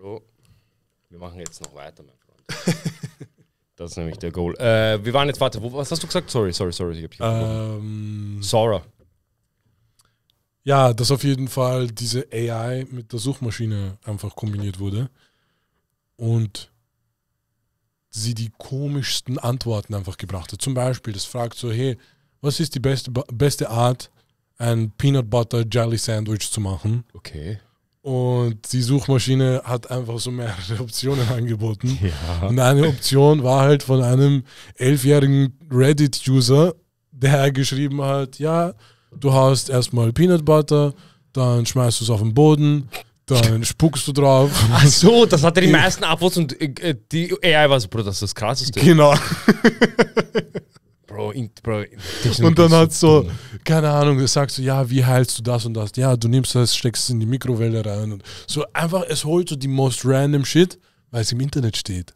Bro, wir machen jetzt noch weiter, mein Freund. das ist nämlich der Goal. Äh, wir waren jetzt, warte, wo, was hast du gesagt? Sorry, sorry, sorry. Ich ähm, Sora. Ja, dass auf jeden Fall diese AI mit der Suchmaschine einfach kombiniert wurde und sie die komischsten Antworten einfach gebracht hat. Zum Beispiel, das fragt so, hey, was ist die beste, beste Art, ein Peanut Butter Jelly Sandwich zu machen? Okay. Und die Suchmaschine hat einfach so mehrere Optionen angeboten. Ja. Und eine Option war halt von einem elfjährigen Reddit-User, der geschrieben hat, ja, du hast erstmal Peanut Butter, dann schmeißt du es auf den Boden, dann spuckst du drauf. Ach so, das hatte die meisten Upvotes und äh, die AI war so, Bro, das ist das Krasseste. Genau. Bro, Bro. Und dann hat so, keine Ahnung, sagst du, ja, wie heilst du das und das? Ja, du nimmst das, steckst es in die Mikrowelle rein. Und so einfach, es holt so die most random shit, weil es im Internet steht.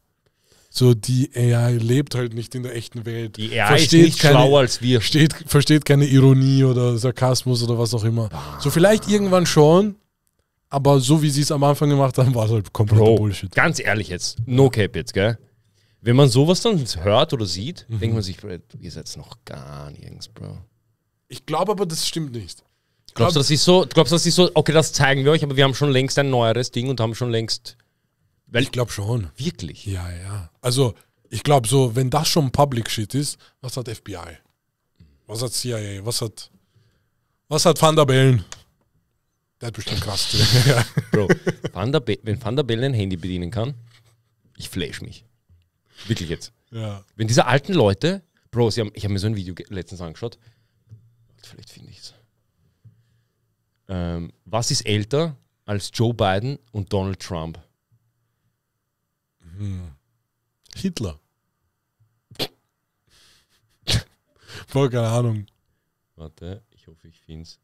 So, die AI lebt halt nicht in der echten Welt. Die AI versteht ist nicht keine, schlauer als wir. Steht, versteht keine Ironie oder Sarkasmus oder was auch immer. So, vielleicht irgendwann schon, aber so wie sie es am Anfang gemacht haben, war es halt komplett Bro, Bullshit. Ganz ehrlich jetzt, no cap jetzt, gell? wenn man sowas dann hört oder sieht, mhm. denkt man sich, ihr seid noch gar nirgends, Bro. Ich glaube aber, das stimmt nicht. Glaubst du, das ist so, glaubst du, das ist so, okay, das zeigen wir euch, aber wir haben schon längst ein neueres Ding und haben schon längst. Weil ich glaube schon. Wirklich? Ja, ja. Also, ich glaube so, wenn das schon Public Shit ist, was hat FBI? Was hat CIA? Was hat. Was hat Van der Bellen? Der hat bestimmt krass. Bro, Van Be wenn Van der Bellen ein Handy bedienen kann, ich flash mich. Wirklich jetzt. Ja. Wenn diese alten Leute, Bro, sie haben, ich habe mir so ein Video letztens angeschaut. Vielleicht finde ich es. Ähm, was ist älter als Joe Biden und Donald Trump? Hm. Hitler. Voll keine Ahnung. Warte, ich hoffe, ich finde es.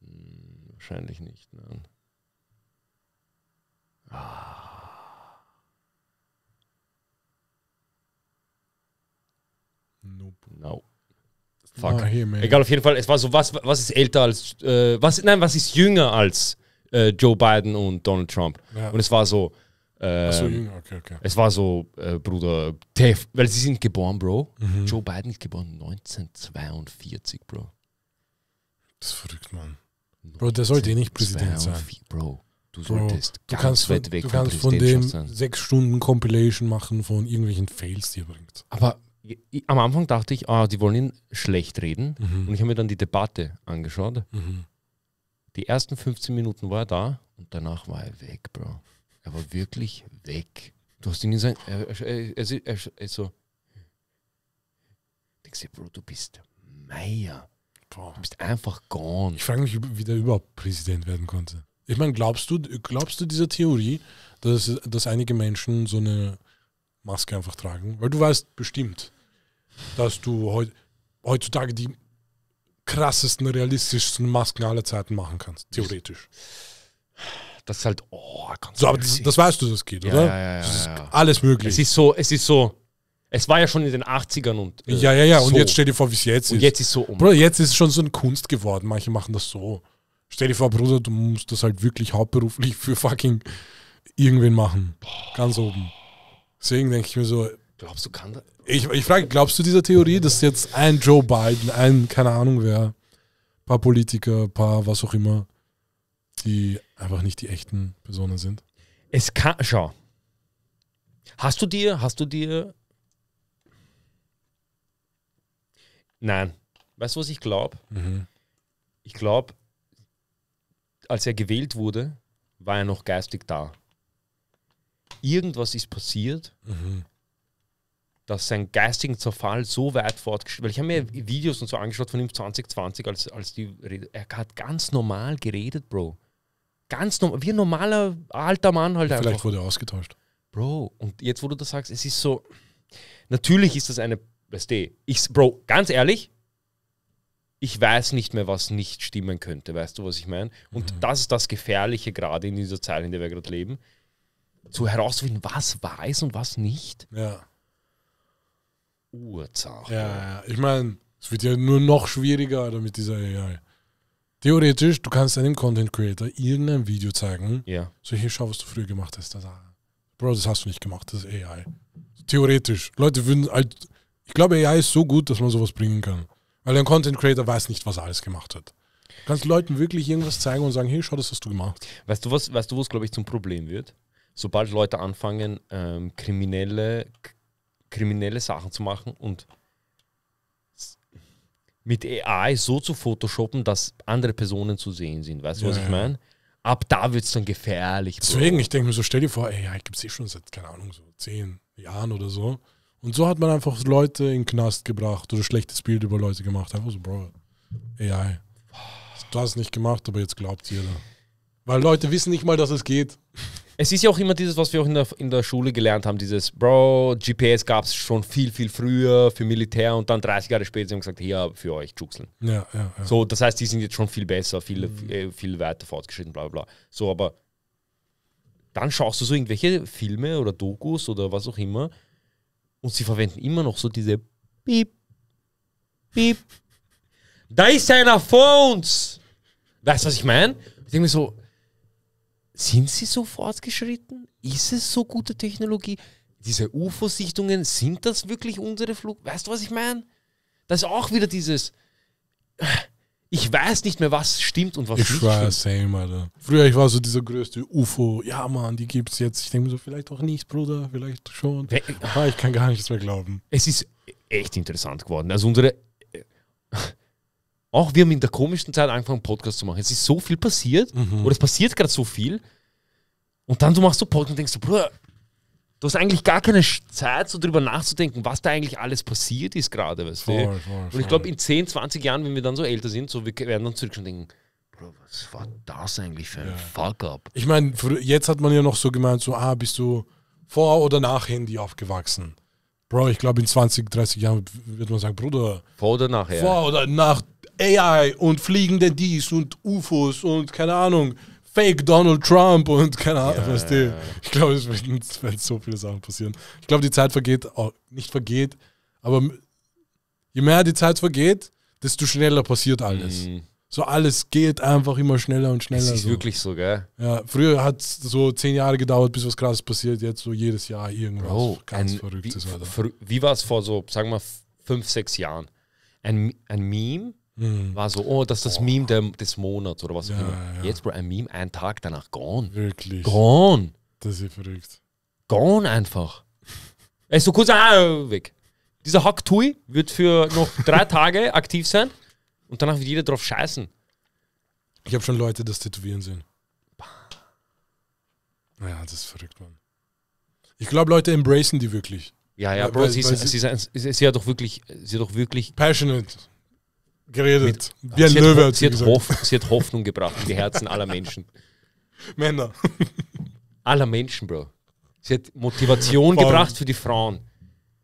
Hm, wahrscheinlich nicht, nein. Ah. Nope. No. Fuck. Here, Egal, auf jeden Fall, es war so, was, was ist älter als, äh, was, nein, was ist jünger als äh, Joe Biden und Donald Trump? Ja. Und es war so, ähm, so, okay, okay. Es war so, äh, Bruder, Dave, weil sie sind geboren, Bro. Mhm. Joe Biden ist geboren 1942, Bro. Das ist verrückt, Mann. Bro, der sollte eh nicht Präsident sein. Bro, du Bro, solltest du kannst, weit weg du kannst von dem sechs Stunden Compilation machen von irgendwelchen Fails, die er bringt. Aber ich, am Anfang dachte ich, ah, die wollen ihn schlecht reden. Mhm. Und ich habe mir dann die Debatte angeschaut. Mhm. Die ersten 15 Minuten war er da und danach war er weg, Bro. Er war wirklich weg. Du hast ihn gesagt, er, er, er, er, er so. Denkst du, Bro, du bist Meier. Du bist einfach gone. Ich frage mich, wie der überhaupt Präsident werden konnte. Ich meine, glaubst du, glaubst du dieser Theorie, dass, dass einige Menschen so eine Maske einfach tragen, weil du weißt bestimmt, dass du heutzutage die krassesten, realistischsten Masken aller Zeiten machen kannst, theoretisch. Das ist halt, oh, so, aber das, das, weißt du, das geht, ja, oder? Ja, ja, das ist alles möglich. Es ist so, es ist so, es war ja schon in den 80ern und. Äh, ja, ja, ja, so. und jetzt stell dir vor, wie es jetzt ist. Und jetzt ist so um. Oh Bruder, jetzt ist schon so eine Kunst geworden, manche machen das so. Stell dir vor, Bruder, du musst das halt wirklich hauptberuflich für fucking irgendwen machen. Ganz oben. Deswegen denke ich mir so. Glaubst du, kann das? Ich, ich frage, glaubst du dieser Theorie, dass jetzt ein Joe Biden, ein, keine Ahnung wer, paar Politiker, paar was auch immer, die einfach nicht die echten Personen sind? Es kann, schau. Hast du dir, hast du dir. Nein. Weißt du, was ich glaube? Mhm. Ich glaube, als er gewählt wurde, war er noch geistig da irgendwas ist passiert, mhm. dass sein geistigen Zerfall so weit fortgeschritten Weil ich habe mir mhm. Videos und so angeschaut von ihm 2020, als, als die Rede. Er hat ganz normal geredet, Bro. Ganz normal, wie ein normaler alter Mann halt einfach. Vielleicht wurde er ausgetauscht. Bro, und jetzt, wo du das sagst, es ist so. Natürlich ist das eine. Weißt du, ich, Bro, ganz ehrlich, ich weiß nicht mehr, was nicht stimmen könnte. Weißt du, was ich meine? Und mhm. das ist das Gefährliche gerade in dieser Zeit, in der wir gerade leben zu herauszufinden, was weiß und was nicht. Ja. Urzahl. Ja, ich meine, es wird ja nur noch schwieriger mit dieser AI. Theoretisch, du kannst einem Content Creator irgendein Video zeigen. Ja. So, hier schau, was du früher gemacht hast. Das, Bro, das hast du nicht gemacht, das ist AI. Theoretisch. Leute würden halt. Ich glaube, AI ist so gut, dass man sowas bringen kann. Weil ein Content Creator weiß nicht, was er alles gemacht hat. Du kannst Leuten wirklich irgendwas zeigen und sagen, hey, schau, das hast du gemacht. Weißt du, was, weißt du, was glaube ich, zum Problem wird? sobald Leute anfangen, ähm, kriminelle, kriminelle Sachen zu machen und mit AI so zu photoshoppen, dass andere Personen zu sehen sind. Weißt du, ja, was ich meine? Ab da wird es dann gefährlich. Deswegen, Bro. ich denke mir so, stell dir vor, AI gibt es eh schon seit, keine Ahnung, so zehn Jahren oder so. Und so hat man einfach Leute in den Knast gebracht oder schlechtes Bild über Leute gemacht. Einfach so, Bro, AI. Du hast es nicht gemacht, aber jetzt glaubt jeder. Weil Leute wissen nicht mal, dass es geht. Es ist ja auch immer dieses, was wir auch in der, in der Schule gelernt haben, dieses Bro, GPS gab es schon viel, viel früher für Militär und dann 30 Jahre später haben gesagt, hier für euch, Juxeln. Ja, ja, ja. So, das heißt, die sind jetzt schon viel besser, viel, mhm. viel weiter fortgeschritten, bla bla bla. So, aber dann schaust du so irgendwelche Filme oder Dokus oder was auch immer und sie verwenden immer noch so diese Piep, Piep. Da ist einer vor uns! Weißt du, was ich meine? Ich denke mir so, sind sie so fortgeschritten? Ist es so gute Technologie? Diese UFO-Sichtungen, sind das wirklich unsere Flug? Weißt du, was ich meine? Das ist auch wieder dieses. Ich weiß nicht mehr, was stimmt und was ich nicht war stimmt. Same, Alter. Früher ich war so dieser größte UFO. Ja, Mann, die gibt's jetzt. Ich denke mir so, vielleicht auch nicht, Bruder, vielleicht schon. We ich kann gar nichts mehr glauben. Es ist echt interessant geworden. Also unsere äh, auch wir haben in der komischsten Zeit angefangen, Podcasts zu machen. Es ist so viel passiert mhm. oder es passiert gerade so viel. Und dann du machst du Podcast und denkst du, Bruder, du hast eigentlich gar keine Zeit, so drüber nachzudenken, was da eigentlich alles passiert ist gerade, weißt du? Voll, voll. Und ich glaube, in 10, 20 Jahren, wenn wir dann so älter sind, so, wir werden dann zurückschauen und denken, Bro, was war das eigentlich für ein ja. Fuck-up? Ich meine, jetzt hat man ja noch so gemeint, so, ah, bist du vor oder nach Handy aufgewachsen? Bro, ich glaube, in 20, 30 Jahren wird man sagen, Bruder. Vor oder nachher? Vor oder nach AI und fliegende dies und UFOs und keine Ahnung, Fake Donald Trump und keine Ahnung, ja, was Ja. Ich glaube, es werden, so viele Sachen passieren. Ich glaube, die Zeit vergeht, auch oh, nicht vergeht, aber je mehr die Zeit vergeht, desto schneller passiert alles. Mhm. So alles geht einfach immer schneller und schneller. Das ist so. wirklich so, gell? Ja, früher hat es so zehn Jahre gedauert, bis was krasses passiert. Jetzt so jedes Jahr irgendwas Bro, ganz ein, Verrücktes. Wie, war es vor so, sagen wir, mal, fünf, sechs Jahren? Ein, ein Meme Mhm. War so, oh, das ist das oh. Meme des Monats oder was auch immer. Ja. Jetzt, Bro, ein Meme, einen Tag danach gone. Wirklich. Gone. Das ist verrückt. Gone einfach. Er ist so kurz ah, weg. Dieser Hack-Tui wird für noch drei Tage aktiv sein und danach wird jeder drauf scheißen. Ich habe schon Leute das tätowieren sehen. Naja, das ist verrückt, Mann. Ich glaube, Leute embracen die wirklich. Ja, ja, Bro, sie, ist, sie, sie hat doch wirklich. Passionate geredet. Mit, wie ein sie Löwe. Hat, sie, hat Hoff, sie hat Hoffnung gebracht in die Herzen aller Menschen. Männer. Aller Menschen, Bro. Sie hat Motivation Voll. gebracht für die Frauen.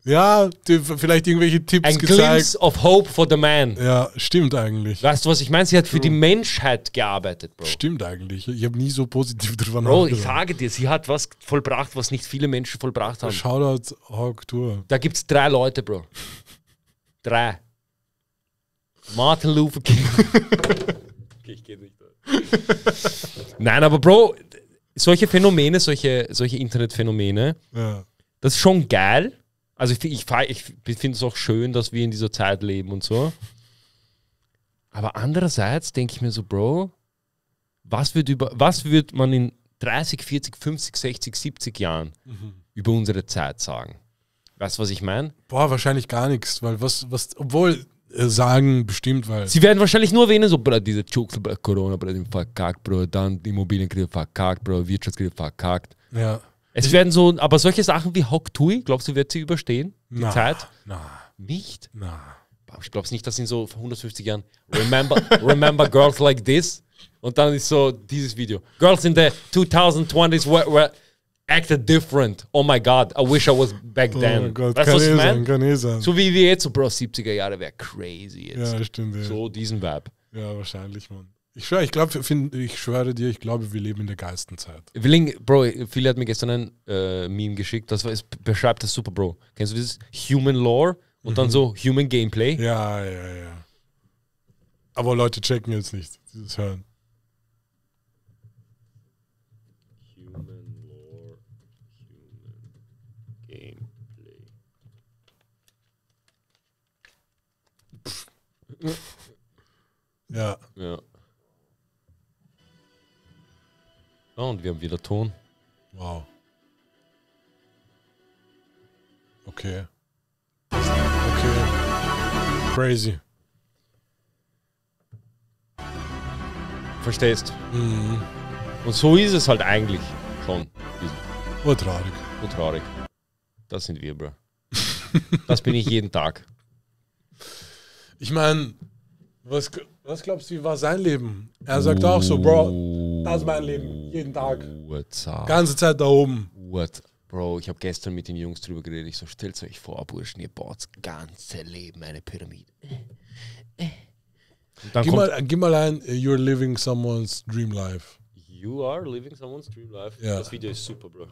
Ja, die, vielleicht irgendwelche Tipps Ein gezeigt. Ein Glimpse of Hope for the Man. Ja, stimmt eigentlich. Weißt du, was ich meine? Sie hat für die Menschheit gearbeitet, Bro. Stimmt eigentlich. Ich habe nie so positiv drüber Bro, nachgedacht. Bro, ich sage dir, sie hat was vollbracht, was nicht viele Menschen vollbracht haben. Shoutout Hawk Tour. Da gibt es drei Leute, Bro. Drei. Martin Luther King. ich gehe nicht. Nein, aber Bro, solche Phänomene, solche, solche Internetphänomene, ja. das ist schon geil. Also ich, ich, ich finde es auch schön, dass wir in dieser Zeit leben und so. Aber andererseits denke ich mir so, Bro, was wird, über, was wird man in 30, 40, 50, 60, 70 Jahren mhm. über unsere Zeit sagen? Weißt du, was ich meine? Boah, wahrscheinlich gar nichts, weil was, was, obwohl äh, sagen bestimmt, weil. Sie werden wahrscheinlich nur erwähnen, so, Bruder, diese Jokes, Bruder, Corona, Bruder, verkackt, Bruder, dann Immobilienkredit verkackt, Bruder, Wirtschaftskredit verkackt. Ja. Es werden so, aber solche Sachen wie Hock Tui, glaubst du, wird sie überstehen? Die na, Zeit? Na. Nicht? Na. Ich glaube nicht, dass in so 150 Jahren Remember, remember Girls Like This und dann ist so dieses Video. Girls in the 2020s were, were acted different. Oh my God, I wish I was back oh then. Oh Gott, kann kann sein. So wie wir jetzt, so Bro, 70er Jahre wäre crazy jetzt. Ja, stimmt. Ja. So diesen Vibe. Ja, wahrscheinlich, Mann. Ich schwöre, ich glaube, ich schwöre dir, ich glaube, wir leben in der Geistenzeit. Willing, Bro, Philly hat mir gestern ein äh, Meme geschickt, das war, es beschreibt das super, Bro. Kennst du dieses Human Lore und mhm. dann so Human Gameplay? Ja, ja, ja. Aber Leute checken jetzt nicht, dieses Hören. Ja. Ja. Ah, und wir haben wieder Ton. Wow. Okay. Okay. Crazy. Verstehst? Mhm. Und so ist es halt eigentlich schon. Urtraurig. Urtraurig. Das sind wir, Bro. das bin ich jeden Tag. Ich meine, was, was glaubst du, wie war sein Leben? Er sagt auch so, Bro, das ist mein Leben, jeden Tag. Uhrzeit. Ganze Zeit da oben. Uhrzeit. Bro, ich habe gestern mit den Jungs drüber geredet. Ich so, stellt euch vor, Burschen, ihr baut das ganze Leben eine Pyramide. Gib mal, äh, gib mal ein, äh, you're living someone's dream life. You are living someone's dream life. Ja. Das Video ist super, Bro.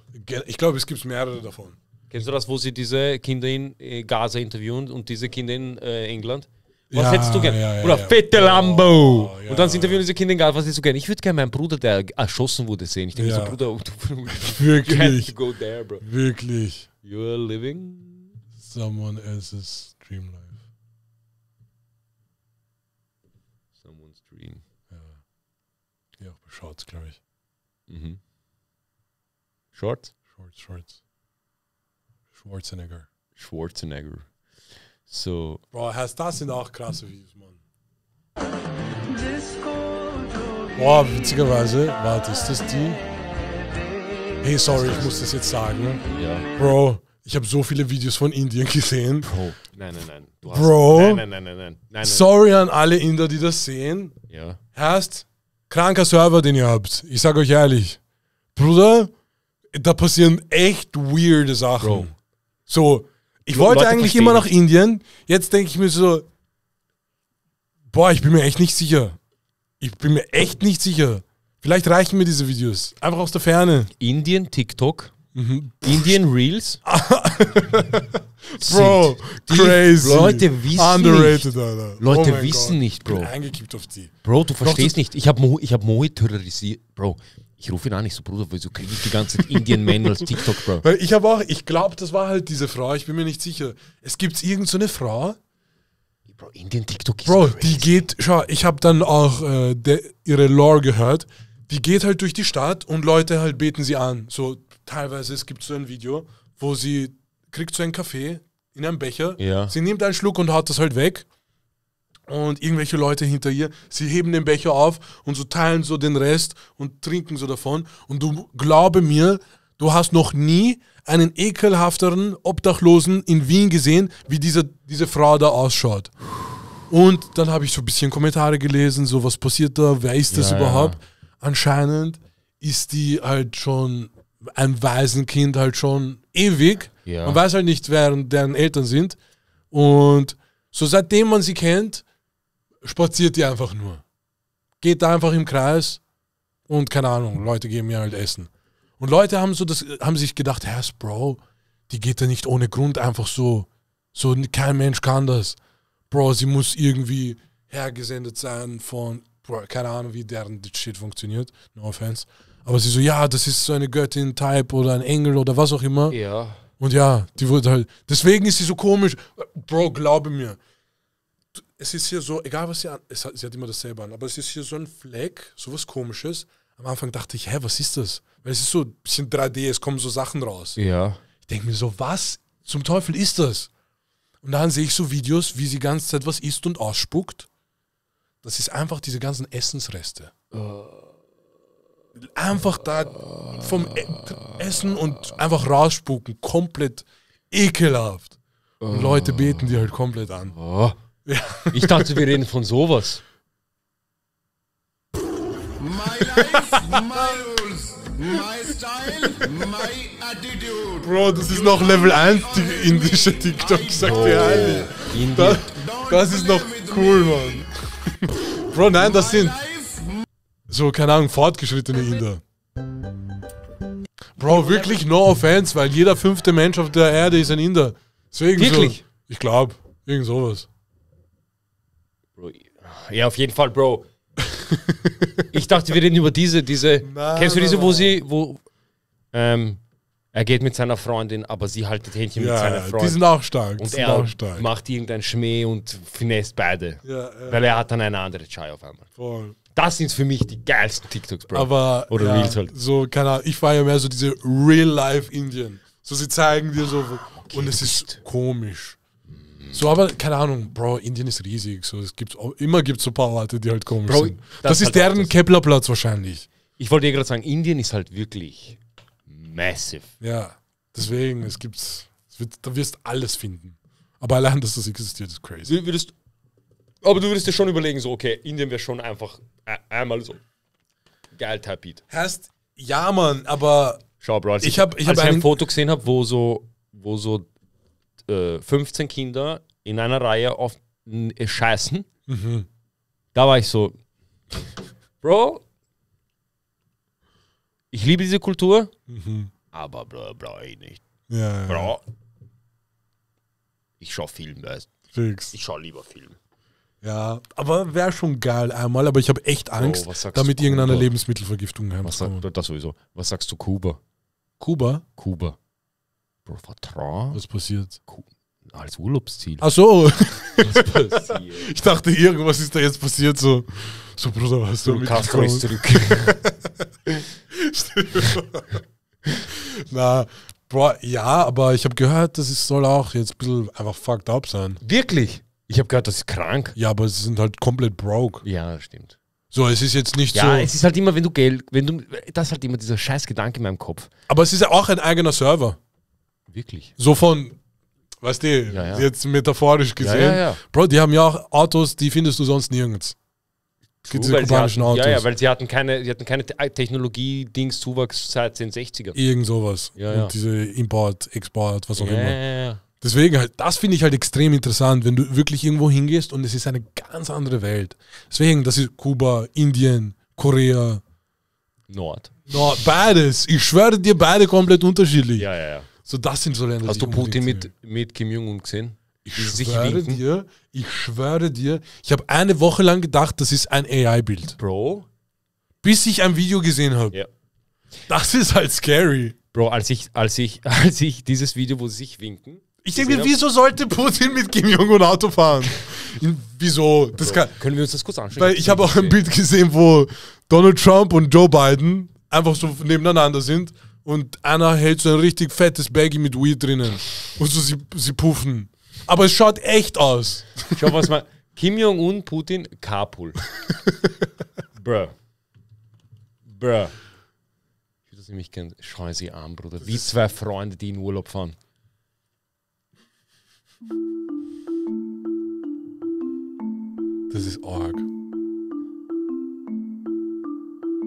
Ich glaube, es gibt mehrere davon. Kennst du das, wo sie diese Kinder in äh, Gaza interviewen und diese Kinder in England? Was ja, hättest du gern? Ja, ja, Oder fette Lambo. Oh, und dann interviewen diese Kinder egal, was hättest du gern? Ich würde gerne meinen Bruder, der erschossen wurde, sehen. Ich denke so, Bruder, oh, du wirklich. go there, bro. Wirklich. You're living someone else's dream life. Someone's dream. Ja. Ja, auch Shorts, glaube ich. Mhm. Shorts? Shorts, Shorts. Schwarzenegger. Schwarzenegger. So. Boah, heißt das sind auch krasse Videos, Mann. Boah, witzigerweise, warte, ist das die? Hey, sorry, ich muss das jetzt sagen. Ja. Bro, ich habe so viele Videos von Indien gesehen. Bro. Nein, nein, nein. Du hast, Bro. Nein, nein, nein, nein, nein, nein. Sorry an alle Inder, die das sehen. Ja. Heißt, kranker Server, den ihr habt. Ich sag euch ehrlich. Bruder, da passieren echt weirde Sachen. Bro. So, ich wollte Leute eigentlich immer nach Indien. Jetzt denke ich mir so, boah, ich bin mir echt nicht sicher. Ich bin mir echt nicht sicher. Vielleicht reichen mir diese Videos. Einfach aus der Ferne. Indien, TikTok. Mhm. Indian Reels. Bro, crazy. Leute wissen Underrated, nicht. Alter. Oh Leute oh wissen God. nicht, Bro. Ich bin eingekippt auf die. Bro, du verstehst Doch, nicht. Ich habe Mo, hab Moe terrorisiert. Bro, ich rufe ihn an, ich so, Bruder, wieso kriege ich die ganze Indian Man als TikTok, Bro? Weil ich habe auch, ich glaube, das war halt diese Frau, ich bin mir nicht sicher. Es gibt irgendeine so Frau. Bro, Indian TikTok ist Bro, crazy. die geht, schau, ich habe dann auch äh, de, ihre Lore gehört. Die geht halt durch die Stadt und Leute halt beten sie an. So, teilweise, es gibt so ein Video, wo sie kriegt so einen Kaffee in einem Becher, ja. sie nimmt einen Schluck und haut das halt weg und irgendwelche Leute hinter ihr, sie heben den Becher auf und so teilen so den Rest und trinken so davon. Und du glaube mir, du hast noch nie einen ekelhafteren Obdachlosen in Wien gesehen, wie diese, diese Frau da ausschaut. Und dann habe ich so ein bisschen Kommentare gelesen, so was passiert da, wer ist das ja, überhaupt? Ja. Anscheinend ist die halt schon ein Waisenkind halt schon ewig. Ja. Man weiß halt nicht, wer deren Eltern sind. Und so seitdem man sie kennt, spaziert die einfach nur. Geht da einfach im Kreis und keine Ahnung, Leute geben mir halt Essen. Und Leute haben so das, haben sich gedacht, Herr Bro, die geht da nicht ohne Grund einfach so. So, kein Mensch kann das. Bro, sie muss irgendwie hergesendet sein von, Bro, keine Ahnung, wie deren Shit funktioniert. No offense. Aber sie so, ja, das ist so eine Göttin-Type oder ein Engel oder was auch immer. Ja. Und ja, die wurde halt. Deswegen ist sie so komisch. Bro, glaube mir, es ist hier so, egal was sie an, es hat, sie hat immer dasselbe an, aber es ist hier so ein Fleck, sowas komisches. Am Anfang dachte ich, hä, was ist das? Weil es ist so ein bisschen 3D, es kommen so Sachen raus. Ja. Ich denke mir so, was zum Teufel ist das? Und dann sehe ich so Videos, wie sie die Zeit was isst und ausspuckt. Das ist einfach diese ganzen Essensreste. Uh, einfach da vom e Essen und einfach rausspucken. Komplett ekelhaft. Uh, und Leute beten die halt komplett an. Oh. Ja. Ich dachte, wir reden von sowas. Bro, das ist noch Level 1 die indische TikTok, sagt oh, der eine. Das, das ist noch cool, Mann. Bro, nein, das sind so, keine Ahnung, fortgeschrittene Inder. Bro, wirklich no offense, weil jeder fünfte Mensch auf der Erde ist ein Inder. Deswegen wirklich? So, ich glaube, irgend sowas. Bro, ja, auf jeden Fall, Bro. ich dachte, wir reden über diese, diese. Nein, kennst du diese, wo sie, wo ähm, er geht mit seiner Freundin, aber sie haltet Hähnchen ja, mit seiner Freundin. Die sind auch stark. Und er stark. macht irgendeinen Schmäh und finest beide. Ja, ja. Weil er hat dann eine andere Chai auf einmal. Voll. Das sind für mich die geilsten TikToks, Bro. Aber Oder Reels halt. So, keine Ahnung, ich war ja mehr so diese Real-Life-Indien. So, sie zeigen dir so. Ah, okay, und es ist komisch. So, aber keine Ahnung, Bro, Indien ist riesig. So, es gibt immer gibt so ein paar Leute, die halt komisch Bro, sind. Das, das ist halt deren Keplerplatz wahrscheinlich. Ich wollte dir gerade sagen, Indien ist halt wirklich massive. Ja, deswegen, es gibt, es wird, da wirst du alles finden. Aber allein, dass das existiert, ist crazy. Würdest, aber du würdest dir schon überlegen, so, okay, Indien wäre schon einfach einmal so geil Tapit. Heißt, ja, Mann, aber. Schau, Bro, als ich, ich, hab, ich, als hab ich ein Foto gesehen habe, wo so, wo so äh, 15 Kinder in einer Reihe auf äh, scheißen. Mhm. Da war ich so, Bro, ich liebe diese Kultur, mhm. aber bla bla ich eh nicht. Ja, Bro, ja. ich schaue Film, weißt Fix. Ich schaue lieber Film. Ja, aber wäre schon geil einmal, aber ich habe echt Angst, oh, damit irgendeine Lebensmittelvergiftung heimzukommen. Das sowieso. Was sagst du Kuba? Kuba? Kuba. Vertrag? Was passiert? Als Urlaubsziel. Ach so. ich dachte, irgendwas ist da jetzt passiert. So, so Bruder, was du mit Castro ist zurück. Na, Bro, ja, aber ich habe gehört, das soll auch jetzt ein bisschen einfach fucked up sein. Wirklich? Ich habe gehört, das ist krank. Ja, aber sie sind halt komplett broke. Ja, stimmt. So, es ist jetzt nicht ja, so. Ja, es ist halt immer, wenn du Geld, wenn du, das ist halt immer dieser scheiß Gedanke in meinem Kopf. Aber es ist ja auch ein eigener Server. Wirklich. So von, weißt du, ja, ja. jetzt metaphorisch gesehen. Bro, die haben ja auch Autos, die findest du sonst nirgends. True, diese kubanischen hatten, Autos. Ja, ja, weil sie hatten keine, sie hatten keine Technologie-Dings-Zuwachs seit den 60ern. Irgend sowas. Ja, Und diese Import, Export, was auch immer. Ja, ja. Deswegen halt, das finde ich halt extrem interessant, wenn du wirklich irgendwo hingehst und es ist eine ganz andere Welt. Deswegen, das ist Kuba, Indien, Korea. Nord. Nord, beides. Ich schwöre dir, beide komplett unterschiedlich. Ja, ja, ja. So, das sind so Länder. Hast du Putin mit, mit Kim Jong-un gesehen? Ich schwöre dir, ich schwöre dir, ich habe eine Woche lang gedacht, das ist ein AI-Bild. Bro. Bis ich ein Video gesehen habe. Ja. Das ist halt scary. Bro, als ich, als ich, als ich dieses Video, wo sie sich winken. Ich denke mir, wieso sollte Putin mit Kim Jong-un Auto fahren? wieso? Das Bro, kann, können wir uns das kurz anschauen? Weil ich habe auch ein Bild gesehen, wo Donald Trump und Joe Biden einfach so nebeneinander sind und einer hält so ein richtig fettes Baggy mit Weed drinnen. Und so sie, sie puffen. Aber es schaut echt aus. Schau, was mal. Kim Jong-un, Putin, Carpool. Bruh. Bruh. Ich würde das nämlich gerne. Schauen Sie an, Bruder. Wie zwei Freunde, die in Urlaub fahren. Das ist arg.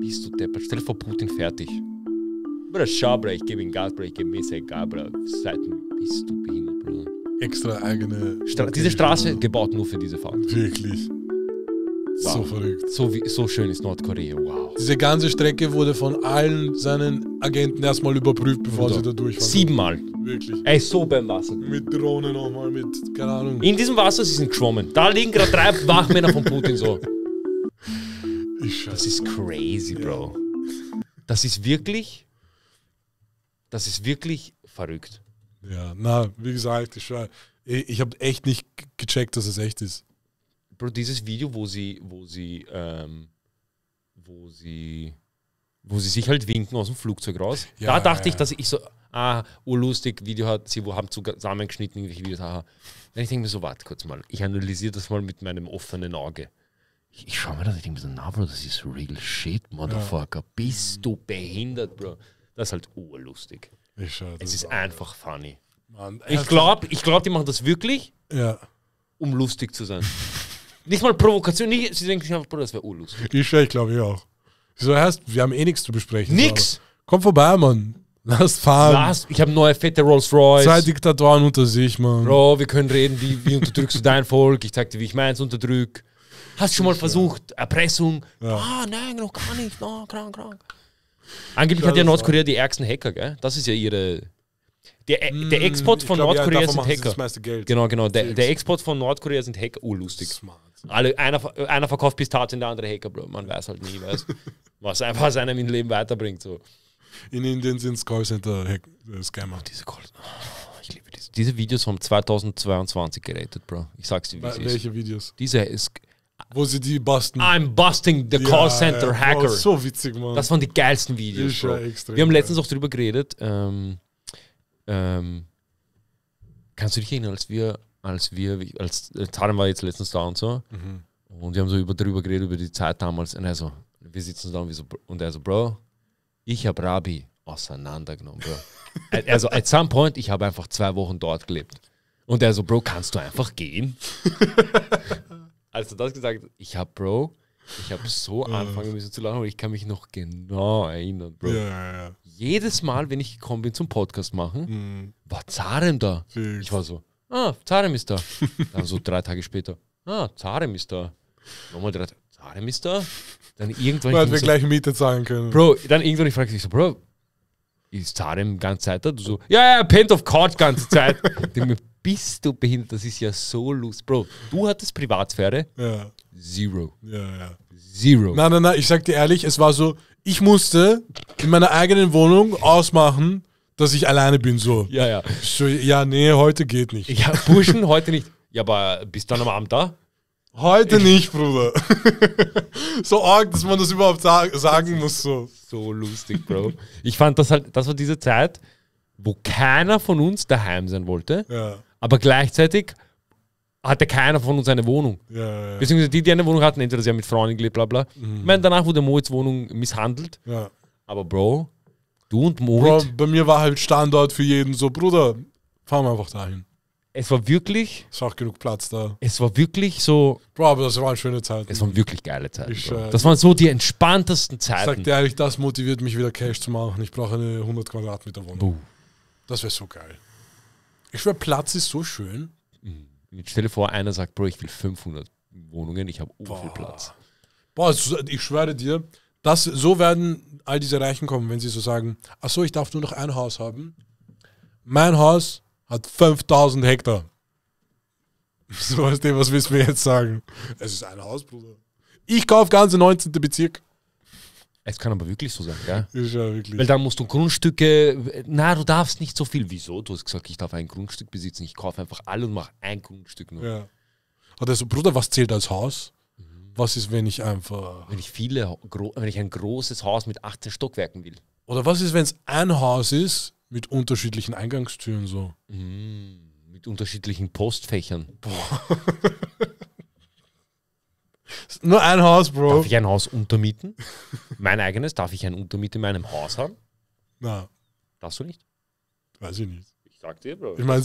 Bist du deppert? Stell dir vor, Putin fertig. Bruder, schau, Bruder, ich gebe ihm Gas, Bruder, ich gebe mir ist egal, Bruder. Seid bist du behindert, Bruder. Extra eigene. Stra okay. Diese Straße gebaut nur für diese Fahrt. Wirklich. Wow. So verrückt. So, wie, so schön ist Nordkorea, wow. Diese ganze Strecke wurde von allen seinen Agenten erstmal überprüft, bevor Bruder. sie da durchfahren. Siebenmal. Wirklich. Ey, so beim Wasser. Mit Drohne nochmal, mit, keine Ahnung. In diesem Wasser, sie sind geschwommen. Da liegen gerade drei Wachmänner von Putin so. Ich das ist crazy, Bro. Ja. Das ist wirklich das ist wirklich verrückt. Ja, na, wie gesagt, ich, ich habe echt nicht gecheckt, dass es echt ist. Bro, dieses Video, wo sie, wo sie, ähm, wo sie, wo sie sich halt winken aus dem Flugzeug raus, ja, da dachte ja. ich, dass ich so, ah, urlustig, oh, Video hat sie, wo haben zusammengeschnitten, irgendwelche Videos, haha. Dann ich denke mir so, warte kurz mal, ich analysiere das mal mit meinem offenen Auge. Ich, ich schaue mir das, ich denke mir so, na, Bro, das ist real shit, Motherfucker. Ja. Bist du behindert, Bro. Das ist halt urlustig. es ist einfach funny. Mann, ich glaube, ich glaub, die machen das wirklich, ja. um lustig zu sein. nicht mal Provokation, nicht, sie denken sich einfach, das wäre urlustig. Ich, ich glaube ich auch. So erst, wir haben eh nichts zu besprechen. Nix! So. Komm vorbei, Mann. Lass fahren. Lass, ich habe neue fette Rolls Royce. Zwei Diktatoren unter sich, Mann. Bro, wir können reden, wie, wie unterdrückst du dein Volk? Ich zeig dir, wie ich meins unterdrück. Hast du schon mal versucht, Erpressung? Ja. Ah, nein, noch gar nicht. No, krank, krank. Angeblich hat ja Nordkorea die ärgsten Hacker, gell? Das ist ja ihre. Der, e- der hm, Export von glaub, Nordkorea ja, sind Hacker. Genau, genau. Der, der, Export von Nordkorea sind Hacker. Oh, lustig. Smart. Alle, einer, einer verkauft Pistazien, der andere Hacker, Bro. Man weiß halt nie, weiß, was, was einem im Leben weiterbringt. So. In Indien sind es Callcenter-Scammer. Äh, oh, diese Call oh, ich liebe diese. diese Videos haben 2022 gerettet, Bro. Ich sag's dir, wie es ist. Welche Videos? Diese ist wo sie die busten. I'm busting the call ja, center ja, hacker. Boah, so witzig, Mann. Das waren die geilsten Videos. Ist Bro. Extrem, Wir haben letztens auch drüber geredet. Ähm, ähm, kannst du dich erinnern, als wir, als wir, als äh, Tarem war jetzt letztens da und so, mhm. und wir haben so über, drüber geredet, über die Zeit damals, und er so, wir sitzen da und, so, und er so, Bro, ich habe Rabi auseinandergenommen, Bro. also, at some point, ich habe einfach zwei Wochen dort gelebt. Und er so, Bro, kannst du einfach gehen? als du das gesagt hast, ich habe Bro, ich habe so anfangen müssen zu lachen, aber ich kann mich noch genau erinnern, Bro. Ja, ja, ja. Jedes Mal, wenn ich gekommen bin zum Podcast machen, mhm. war Zarem da. Fix. Ich war so, ah, Zarem ist da. Dann so drei Tage später, ah, Zarem ist da. Nochmal drei Tage, Zarem ist da. Dann irgendwann. Weil wir so, gleich Miete zahlen können. Bro, dann irgendwann, ich frage dich so, Bro, ist Zarem ganz Zeit da? Du so, ja, ja, pennt of Court ganze Zeit. bist du behindert? Das ist ja so lustig. Bro, du hattest Privatsphäre? Ja. Zero. Ja, ja. Zero. Nein, nein, nein, ich sag dir ehrlich, es war so, ich musste in meiner eigenen Wohnung ausmachen, dass ich alleine bin, so. Ja, ja. So, ja, nee, heute geht nicht. Ja, pushen, heute nicht. Ja, aber bist du dann am Abend da? Heute ich nicht, Bruder. so arg, dass man das überhaupt sagen muss, so. So lustig, Bro. Ich fand das halt, das war diese Zeit, wo keiner von uns daheim sein wollte. Ja. Aber gleichzeitig hatte keiner von uns eine Wohnung. Ja, ja, ja. Beziehungsweise die, die eine Wohnung hatten, entweder sie haben mit Freunden gelebt, bla bla. Mhm. Ich meine, danach wurde Moritz Wohnung misshandelt. Ja. Aber Bro, du und Moritz. Bro, bei mir war halt Standort für jeden so, Bruder, fahren wir einfach dahin. Es war wirklich. Es war auch genug Platz da. Es war wirklich so. Bro, aber das waren schöne Zeiten. Es waren wirklich geile Zeiten. Ich, äh, das waren so die entspanntesten Zeiten. Sag dir ehrlich, das motiviert mich wieder Cash zu machen. Ich brauche eine 100 Quadratmeter Wohnung. Buh. Das wäre so geil. Ich schwöre, Platz ist so schön. Mhm. Jetzt stell dir vor, einer sagt, Bro, ich will 500 Wohnungen, ich habe so viel Platz. Boah, ich schwöre dir, das, so werden all diese Reichen kommen, wenn sie so sagen, ach so, ich darf nur noch ein Haus haben. Mein Haus hat 5000 Hektar. So aus dem, was willst du mir jetzt sagen? Es ist ein Haus, Bruder. Ich kaufe ganze 19. Bezirk. Es kann aber wirklich so sein, ja? Ist ja wirklich. Weil dann musst du Grundstücke, na, du darfst nicht so viel. Wieso? Du hast gesagt, ich darf ein Grundstück besitzen. Ich kaufe einfach alle und mache ein Grundstück nur. Ja. Oder ah, so, Bruder, was zählt als Haus? Was ist, wenn ich einfach. Wenn ich viele, wenn ich ein großes Haus mit 18 Stockwerken will. Oder was ist, wenn es ein Haus ist mit unterschiedlichen Eingangstüren so? Mhm. Mit unterschiedlichen Postfächern. Boah. Nur ein Haus, Bro. Darf ich ein Haus untermieten? mein eigenes? Darf ich ein Untermiet in meinem Haus haben? Nein. Darfst du nicht? Weiß ich nicht. Ich sag dir, Bro. Ich mein,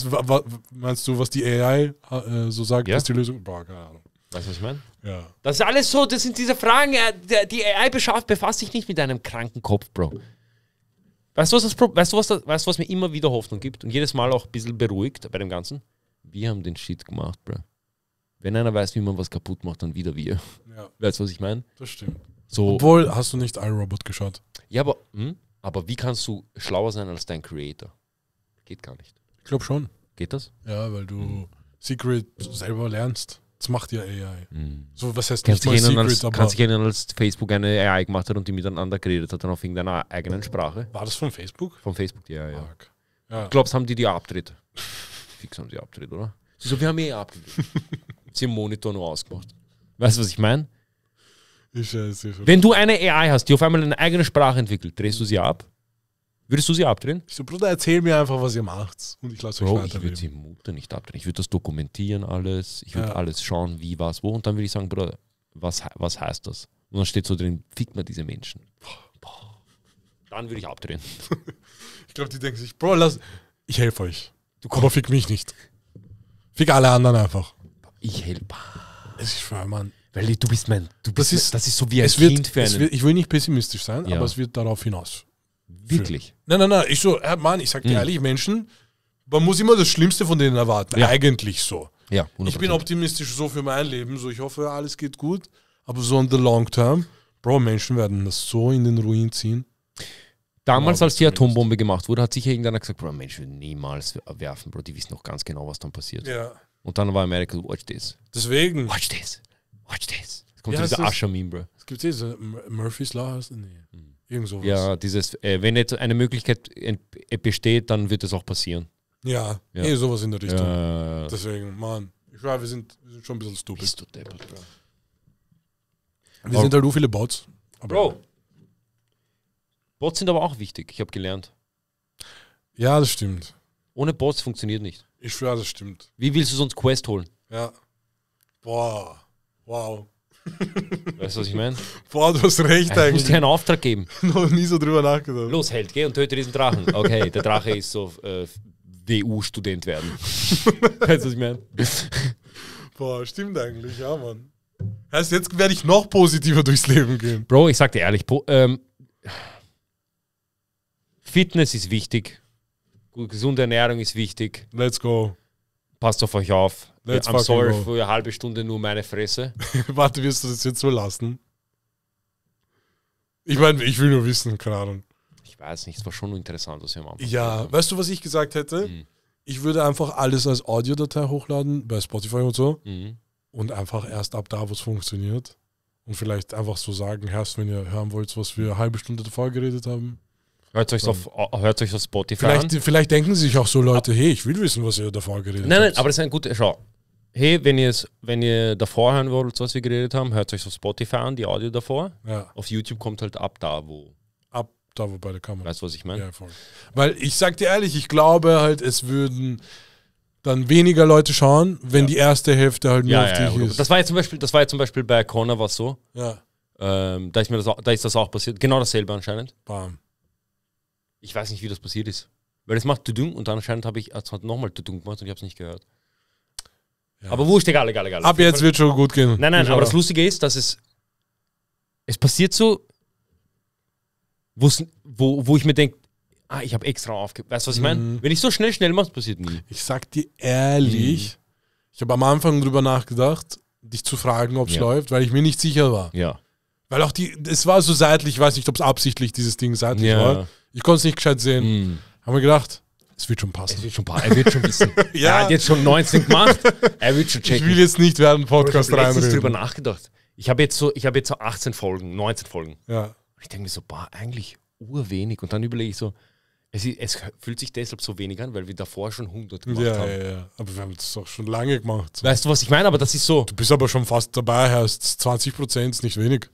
meinst du, was die AI äh, so sagt, ja? ist die Lösung? Boah, keine Ahnung. Weißt du, was ich meine? Ja. Das ist alles so, das sind diese Fragen. Äh, die AI beschafft, befasst sich nicht mit einem kranken Kopf, Bro. Weißt du, was, das, weißt du, was, das, weißt du, was mir immer wieder Hoffnung gibt und jedes Mal auch ein bisschen beruhigt bei dem Ganzen? Wir haben den Shit gemacht, Bro wenn einer weiß, wie man was kaputt macht, dann wieder wir. Ja. Weißt du, was ich meine? Das stimmt. So, Obwohl, hast du nicht iRobot geschaut? Ja, aber, hm? aber wie kannst du schlauer sein als dein Creator? Geht gar nicht. Ich glaube schon. Geht das? Ja, weil du mhm. Secret selber lernst. Das macht ja AI. Mhm. So, was heißt kannst nicht mal Secret, als, Kannst dich erinnern, als Facebook eine AI gemacht hat und die miteinander geredet hat, dann auf irgendeiner eigenen Sprache? War das von Facebook? Von Facebook, ja, ja. Mark. ja. Glaubst, haben die die Abtritt? Fix haben sie Abtritt, oder? Sie so, wir haben eh Abtritt. 17 Monitor nur ausgemacht. Weißt du, was ich meine? Ich weiß, ich Wenn du eine AI hast, die auf einmal eine eigene Sprache entwickelt, drehst du sie ab? Würdest du sie abdrehen? Ich so, Bruder, erzähl mir einfach, was ihr macht. Und ich lasse euch Bro, ich würde sie Mutter nicht abdrehen. Ich würde das dokumentieren alles. Ich würde ja. alles schauen, wie, was, wo. Und dann würde ich sagen, Bruder, was, was heißt das? Und dann steht so drin, fick man diese Menschen. Dann würde ich abdrehen. ich glaube, die denken sich, Bro, lass, ich helfe euch. Du kommst, aber fick mich nicht. Fick alle anderen einfach ich helfe. Es ist vor allem Weil du bist mein, du bist das ist, mein, das ist so wie ein es Kind wird, für einen. Wird, ich will nicht pessimistisch sein, ja. aber es wird darauf hinaus. Wirklich? Führen. Nein, nein, nein. Ich so, Mann, ich sag dir mhm. ehrlich, Menschen, man muss immer das Schlimmste von denen erwarten. Ja. Eigentlich so. Ja, Ich bin optimistisch so für mein Leben, so ich hoffe, alles geht gut. Aber so in the long term, Bro, Menschen werden das so in den Ruin ziehen. Damals, als die Atombombe gemacht wurde, hat sicher irgendeiner gesagt, Bro, Mensch, niemals werfen, Bro, die wissen noch ganz genau, was dann passiert. Ja. Und dann war Amerika, watch this. Deswegen. Watch this. Watch this. Es kommt ja, dieser Asher-Meme, Bro. Es gibt diese Murphy's Law, heißt nee. Mhm. Irgend sowas. Ja, dieses, äh, wenn jetzt eine Möglichkeit äh, besteht, dann wird es auch passieren. Ja, ja. eh sowas in der Richtung. Ja. Deswegen, Mann, ich glaube, wir sind, wir sind schon ein bisschen stupid. Bist du deppert, Bro. Wir aber sind halt so viele Bots. Bro, Bots sind aber auch wichtig, ich habe gelernt. Ja, das stimmt. Ohne Boss funktioniert nicht. Ich schwöre, das stimmt. Wie willst du sonst Quest holen? Ja. Boah. Wow. Weißt du, was ich meine? Boah, du hast recht eigentlich. Du musst dir einen Auftrag geben. Noch nie so drüber nachgedacht. Los, Held, geh und töte diesen Drachen. Okay, der Drache ist so äh, WU-Student werden. weißt du, was ich meine? Boah, stimmt eigentlich, ja, Mann. Heißt, jetzt werde ich noch positiver durchs Leben gehen. Bro, ich sag dir ehrlich, ähm, Fitness ist wichtig gesunde Ernährung ist wichtig. Let's go. Passt auf euch auf. Let's I'm sorry go. für eine halbe Stunde nur meine Fresse. Warte, wirst du das jetzt so lassen? Ich meine, ich will nur wissen, keine Ahnung. Ich weiß nicht, es war schon interessant, was wir am Anfang Ja, haben. weißt du, was ich gesagt hätte? Mhm. Ich würde einfach alles als Audiodatei hochladen, bei Spotify und so. Mhm. Und einfach erst ab da, wo es funktioniert. Und vielleicht einfach so sagen, Herst, wenn ihr hören wollt, was wir eine halbe Stunde davor geredet haben, Hört euch, auf, hört euch auf Spotify vielleicht, an. Vielleicht denken sich auch so Leute, hey, ich will wissen, was ihr davor geredet habt. Nein, nein, aber das ist ein guter, schau. Hey, wenn, wenn ihr davor hören wollt, was wir geredet haben, hört euch auf Spotify an, die Audio davor. Ja. Auf YouTube kommt halt ab da, wo. Ab da, wo bei der Kamera. Weißt du, was ich meine? Ja, voll. Weil ich sag dir ehrlich, ich glaube halt, es würden dann weniger Leute schauen, wenn ja. die erste Hälfte halt nur ja, auf ja, dich ist. Das war, ja zum Beispiel, das war jetzt zum Beispiel bei Connor was so. Ja. Ähm, da, ist mir das, da ist das auch passiert. Genau dasselbe anscheinend. Bam. Ich weiß nicht, wie das passiert ist. Weil es macht Tudung und anscheinend habe ich es hat nochmal Tudung gemacht und ich habe es nicht gehört. Ja. Aber wurscht, egal, egal, egal. Ab jetzt wird schon gut gehen. Nein, nein, aber das Lustige ist, dass es. Es passiert so, wo, wo ich mir denke, ah, ich habe extra aufgehört. Weißt du, was ich meine? Mhm. Wenn ich so schnell, schnell mache, passiert nie. Ich sag dir ehrlich, mhm. ich habe am Anfang darüber nachgedacht, dich zu fragen, ob es ja. läuft, weil ich mir nicht sicher war. Ja. Weil auch die, es war so seitlich, ich weiß nicht, ob es absichtlich dieses Ding seitlich ja. war. Ich konnte es nicht gescheit sehen. Mm. Haben wir gedacht, es wird schon passen. Es wird schon passen. Er wird schon wissen. ja. Er hat jetzt schon 19 gemacht. Er wird schon checken. Ich will jetzt nicht während Podcast reinreden. Ich habe drüber nachgedacht. Ich habe jetzt, so, hab jetzt so 18 Folgen, 19 Folgen. Ja. Ich denke mir so, boah, eigentlich urwenig. Und dann überlege ich so, es, ist, es, fühlt sich deshalb so wenig an, weil wir davor schon 100 gemacht ja, haben. Ja, ja, aber wir haben das auch schon lange gemacht. So. Weißt du, was ich meine? Aber das ist so. Du bist aber schon fast dabei, heißt 20 Prozent ist nicht wenig.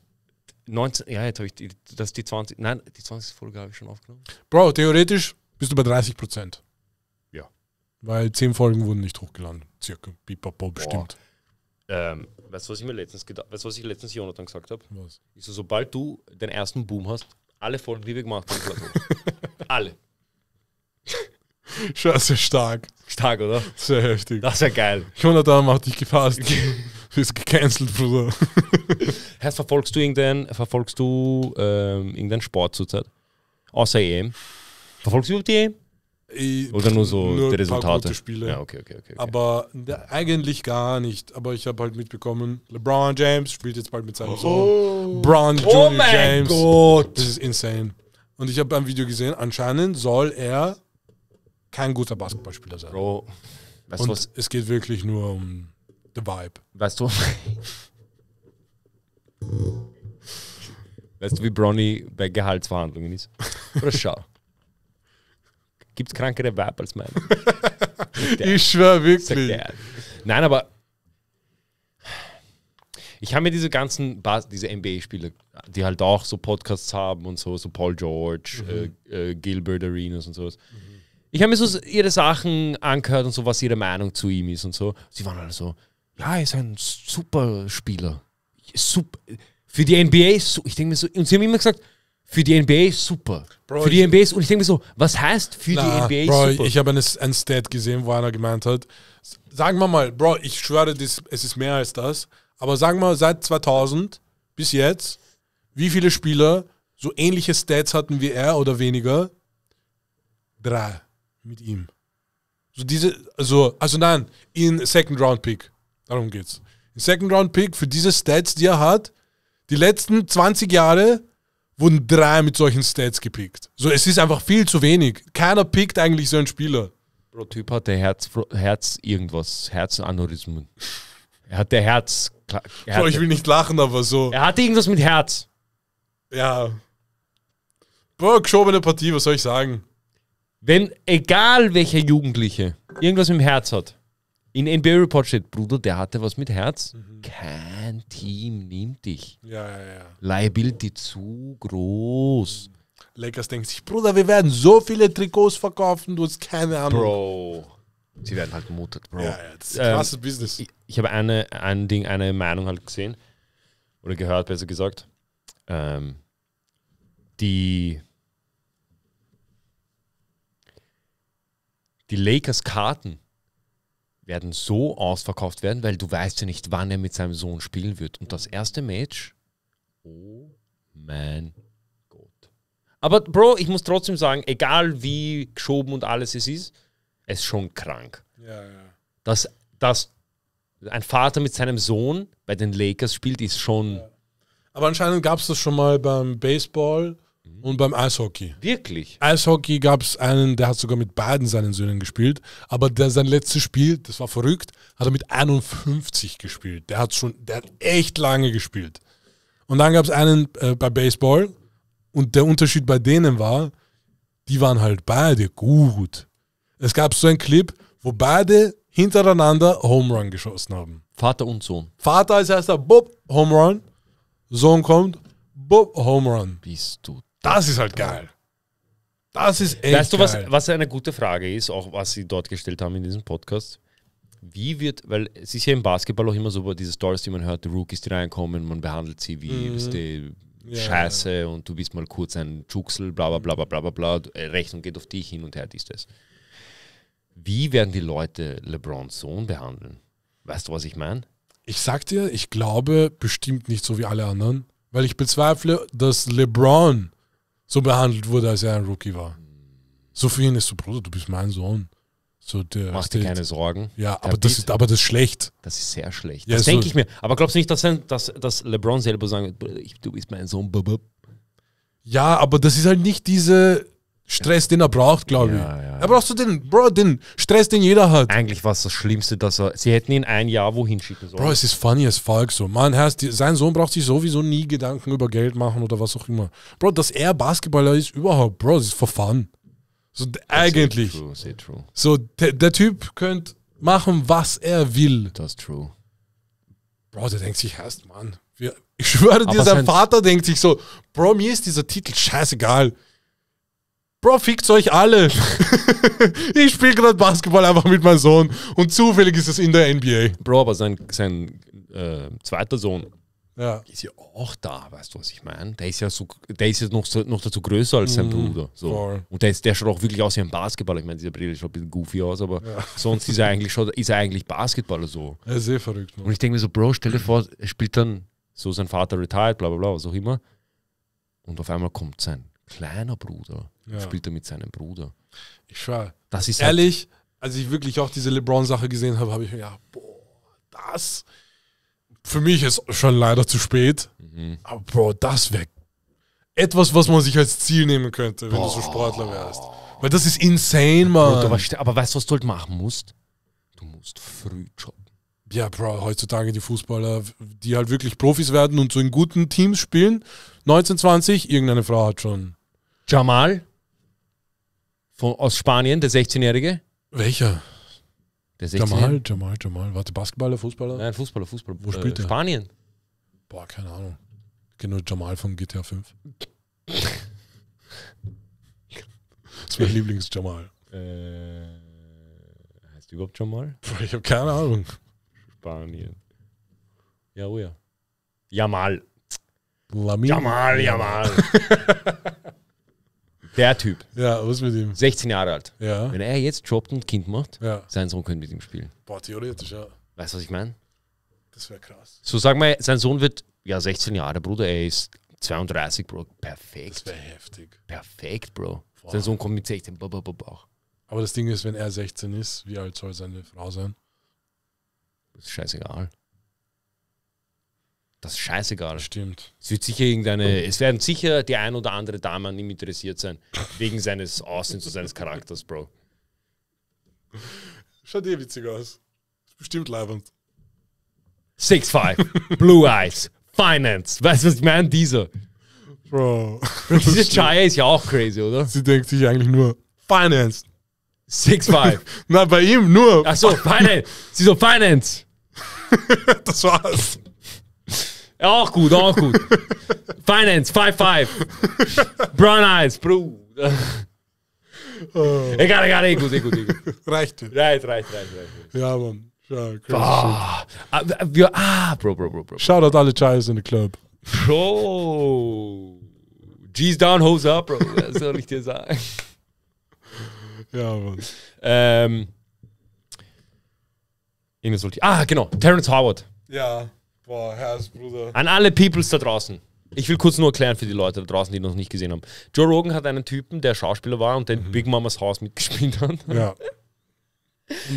19, ja, jetzt habe ich die, das ist die 20, nein, die 20. Folge habe ich schon aufgenommen. Bro, theoretisch bist du bei 30 Prozent. Ja. Weil 10 Folgen wurden nicht hochgeladen, circa, pipapo bestimmt. Ähm, weißt du, was ich mir letztens gedacht, weißt du, was ich letztens Jonathan gesagt habe? Was? Ich so, sobald du den ersten Boom hast, alle Folgen, die wir gemacht haben, halt alle. Scheiße, stark. Stark, oder? Sehr heftig. Das ist ja geil. Jonathan macht dich gefasst. ist gecancelt, Bruder. Heißt, verfolgst du irgendeinen, verfolgst du ähm, irgendeinen Sport zurzeit? Außer EM? Verfolgst du die EM? Oder nur so nur die Resultate? Spiele. Ja, okay, okay, okay, Aber ne, eigentlich gar nicht. Aber ich habe halt mitbekommen, LeBron James spielt jetzt bald mit seinem Sohn. Oh. Bron Jr. Oh mein James. Gott. Das ist insane. Und ich habe beim Video gesehen, anscheinend soll er kein guter Basketballspieler sein. Bro, weißt Und was? es geht wirklich nur um The Vibe. Weißt du? weißt du, wie Bronny bei Gehaltsverhandlungen ist? Oder schau. Gibt's krankere Vibe als meine? ich schwör wirklich. Nein, aber ich habe mir diese ganzen Bas diese NBA-Spiele, die halt auch so Podcasts haben und so, so Paul George, mhm. äh, äh, Gilbert Arenas und sowas. Mhm. Ich habe mir so ihre Sachen angehört und so, was ihre Meinung zu ihm ist und so. Sie waren alle so, ja, er ist ein super Spieler. Super. Für die NBA, ich denke mir so, und sie haben immer gesagt, für die NBA super. Bro, für die NBA ist, und ich denke mir so, was heißt für na, die NBA Bro, super? Ich habe ein, Stat gesehen, wo einer gemeint hat, sagen wir mal, Bro, ich schwöre, es ist mehr als das, aber sagen wir mal, seit 2000 bis jetzt, wie viele Spieler so ähnliche Stats hatten wie er oder weniger? Drei mit ihm. So diese, also, also nein, in Second Round Pick. Darum geht's. Second Round Pick für diese Stats, die er hat. Die letzten 20 Jahre wurden drei mit solchen Stats gepickt. So, es ist einfach viel zu wenig. Keiner pickt eigentlich so einen Spieler. Bro, Typ hatte Herz, Herz irgendwas, Herzenaneurysmen. Er hat der Herz. Er hatte, so, ich will nicht lachen, aber so. Er hat irgendwas mit Herz. Ja. Bro, geschobene Partie, was soll ich sagen? Wenn, egal welcher Jugendliche, irgendwas mit dem Herz hat, in NBA Report steht, Bruder, der hatte was mit Herz. Mhm. Kein Team nimmt dich. Ja, ja, ja. Liability zu groß. Mhm. Lakers denken sich, Bruder, wir werden so viele Trikots verkaufen, du hast keine Ahnung. Bro. Sie werden halt gemutet, Bro. Ja, ja, das ist ein ähm, krasses Business. Ich, ich habe eine, ein Ding, eine Meinung halt gesehen. Oder gehört, besser gesagt. Ähm, die die Lakers Karten werden so ausverkauft werden, weil du weißt ja nicht, wann er mit seinem Sohn spielen wird. Und das erste Match, oh mein Gott. Aber Bro, ich muss trotzdem sagen, egal wie geschoben und alles es ist, es ist schon krank. Ja, ja. Dass, dass ein Vater mit seinem Sohn bei den Lakers spielt, ist schon. Ja. Aber anscheinend gab es das schon mal beim Baseball Mhm. Und beim Eishockey. Wirklich? Eishockey gab es einen, der hat sogar mit beiden seinen Söhnen gespielt. Aber der, sein letztes Spiel, das war verrückt, hat er mit 51 gespielt. Der hat schon, der hat echt lange gespielt. Und dann gab es einen äh, bei Baseball. Und der Unterschied bei denen war, die waren halt beide gut. Es gab so einen Clip, wo beide hintereinander Home Run geschossen haben. Vater und Sohn. Vater als erster, Bob, Home Run. Sohn kommt, Bob, Home Run. Bist du das ist halt geil. Das ist echt. Weißt du, was, was eine gute Frage ist, auch was sie dort gestellt haben in diesem Podcast? Wie wird, weil es ist ja im Basketball auch immer so diese Stories, die man hört, die Rookies, die reinkommen, man behandelt sie wie mhm. die ja, Scheiße und du bist mal kurz ein Schuxel, bla bla bla bla bla bla, äh, Rechnung geht auf dich hin und her, dies, das. Wie werden die Leute LeBrons Sohn behandeln? Weißt du, was ich meine? Ich sag dir, ich glaube bestimmt nicht so wie alle anderen, weil ich bezweifle, dass LeBron so behandelt wurde, als er ein Rookie war. So für ihn ist so, Bruder, du bist mein Sohn. So, der Mach dir keine Sorgen. Ja, aber das, ist, aber das ist schlecht. Das ist sehr schlecht. Ja, das so denke ich mir. Aber glaubst du nicht, dass, dass, dass LeBron selber sagen wird, du bist mein Sohn? Ja, aber das ist halt nicht diese Stress, den er braucht, glaube ich. Ja, ja. Er braucht so den, Bro, den Stress, den jeder hat. Eigentlich war es das Schlimmste, dass er. Sie hätten ihn ein Jahr wohin schicken sollen. Bro, es ist funny as fuck so. Mann, heißt, sein Sohn braucht sich sowieso nie Gedanken über Geld machen oder was auch immer. Bro, dass er Basketballer ist, überhaupt, Bro, das ist for fun. So, That's eigentlich. True, sehr true. So, der, der Typ könnte machen, was er will. Das ist true. Bro, der denkt sich erst, Mann, ich schwöre dir, sein, sein Vater denkt sich so, Bro, mir ist dieser Titel scheißegal. Bro, fickt euch alle. ich spiele gerade Basketball einfach mit meinem Sohn und zufällig ist es in der NBA. Bro, aber sein, sein äh, zweiter Sohn ja. ist ja auch da, weißt du, was ich meine? Der ist ja so, der ist ja noch, so, noch dazu größer als sein mhm. Bruder. So. Und der, ist, der schaut auch wirklich aus wie ein Basketballer. Ich meine, dieser Brille schaut ein bisschen goofy aus, aber ja. sonst ist er eigentlich schon, ist er eigentlich Basketballer so. Er ist eh verrückt. Man. Ne? Und ich denke mir so, Bro, stell dir vor, er spielt dann so sein Vater retired, bla bla bla, was auch immer. Und auf einmal kommt sein kleiner Bruder. Ja. Spielt er mit seinem Bruder. Ich schwör. Das ist halt ehrlich, halt, als ich wirklich auch diese LeBron-Sache gesehen habe, habe ich mir gedacht, boah, das für mich ist schon leider zu spät. Mhm. Aber Bro, das weg. etwas, was man sich als Ziel nehmen könnte, wenn boah. du so Sportler wärst. Weil das ist insane, Mann. Bro, aber weißt du, was du halt machen musst? Du musst früh jobben. Ja, Bro, heutzutage die Fußballer, die halt wirklich Profis werden und so in guten Teams spielen. 19, 20, irgendeine Frau hat schon Jamal von, aus Spanien, der 16-Jährige. Welcher? Der 16 Jamal, Jamal, Jamal. Warte, Basketballer, Fußballer? Nein, Fußballer, Fußballer. Wo äh, spielt der? Spanien. Boah, keine Ahnung. Genau Jamal von GTA 5. das ist mein Lieblings-Jamal. Äh, heißt überhaupt Jamal? Ich habe keine Ahnung. Spanien. Ja, oh ja. Jamal. Lamin. Jamal, Jamal. Der Typ. Ja, was mit ihm? 16 Jahre alt. Ja. Wenn er jetzt droppt und Kind macht, ja. sein Sohn könnte mit ihm spielen. Boah, theoretisch, ja. Weißt du, was ich meine? Das wäre krass. So, sag mal, sein Sohn wird, ja, 16 Jahre, Bruder, er ist 32, Bro. Perfekt. Das wäre heftig. Perfekt, Bro. Wow. Sein Sohn kommt mit 16. Blah, blah, blah, Aber das Ding ist, wenn er 16 ist, wie alt soll seine Frau sein? Das ist scheißegal. Das ist scheißegal. Stimmt. Es wird sicher irgendeine, es werden sicher die ein oder andere Dame an ihm interessiert sein, wegen seines Aussehens und seines Charakters, Bro. Schaut eh witzig aus. Ist bestimmt leibend. 6'5, Blue Eyes, Finance. Weißt du, was ich meine? Dieser. Bro. Diese Chaya ist ja auch crazy, oder? Sie denkt sich eigentlich nur Finance. 6'5. Na, bei ihm nur. Achso, Finance. Sie so Finance. das war's. Auch gut, auch gut. Finance, 5-5. Brown Eyes, Bro. Oh. Egal, egal, eh gut, eh gut, eh gut. Reicht. Reicht, reicht, reicht, reicht. Ja, Mann. Ja, ah, ah, Bro, Bro, Bro, Bro. Shoutout alle Chayas in the Club. Bro. G's down, Hose up, Bro. Das soll ich dir sagen? Ja, Mann. Ähm. Irgendwas wollte ich. Ah, genau. Terence Howard. Ja. Boah, Herz, Bruder. An alle Peoples da draußen. Ich will kurz nur erklären für die Leute da draußen, die noch nicht gesehen haben. Joe Rogan hat einen Typen, der Schauspieler war und den mhm. Big Mamas Haus mitgespielt hat. Ja.